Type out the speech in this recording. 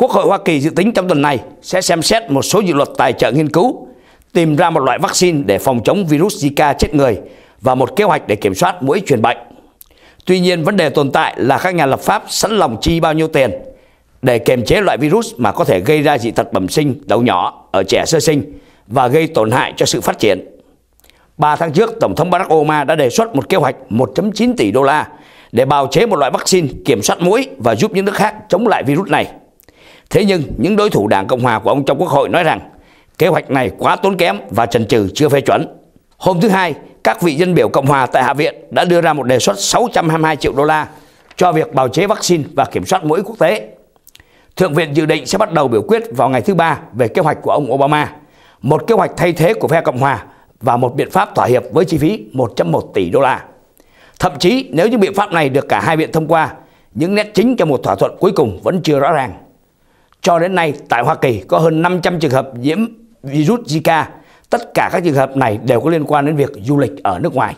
Quốc hội Hoa Kỳ dự tính trong tuần này sẽ xem xét một số dự luật tài trợ nghiên cứu, tìm ra một loại vaccine để phòng chống virus Zika chết người và một kế hoạch để kiểm soát mũi truyền bệnh. Tuy nhiên, vấn đề tồn tại là các nhà lập pháp sẵn lòng chi bao nhiêu tiền để kiềm chế loại virus mà có thể gây ra dị tật bẩm sinh đầu nhỏ ở trẻ sơ sinh và gây tổn hại cho sự phát triển. 3 tháng trước, Tổng thống Barack Obama đã đề xuất một kế hoạch 1.9 tỷ đô la để bào chế một loại vaccine kiểm soát mũi và giúp những nước khác chống lại virus này. Thế nhưng những đối thủ Đảng Cộng Hòa của ông trong Quốc hội nói rằng kế hoạch này quá tốn kém và trần trừ chưa phê chuẩn. Hôm thứ Hai, các vị dân biểu Cộng Hòa tại Hạ viện đã đưa ra một đề xuất 622 triệu đô la cho việc bào chế vaccine và kiểm soát mũi quốc tế. Thượng viện dự định sẽ bắt đầu biểu quyết vào ngày thứ Ba về kế hoạch của ông Obama, một kế hoạch thay thế của phe Cộng Hòa và một biện pháp thỏa hiệp với chi phí 1.1 tỷ đô la. Thậm chí nếu những biện pháp này được cả hai viện thông qua, những nét chính cho một thỏa thuận cuối cùng vẫn chưa rõ ràng. Cho đến nay tại Hoa Kỳ có hơn 500 trường hợp nhiễm virus Zika. Tất cả các trường hợp này đều có liên quan đến việc du lịch ở nước ngoài.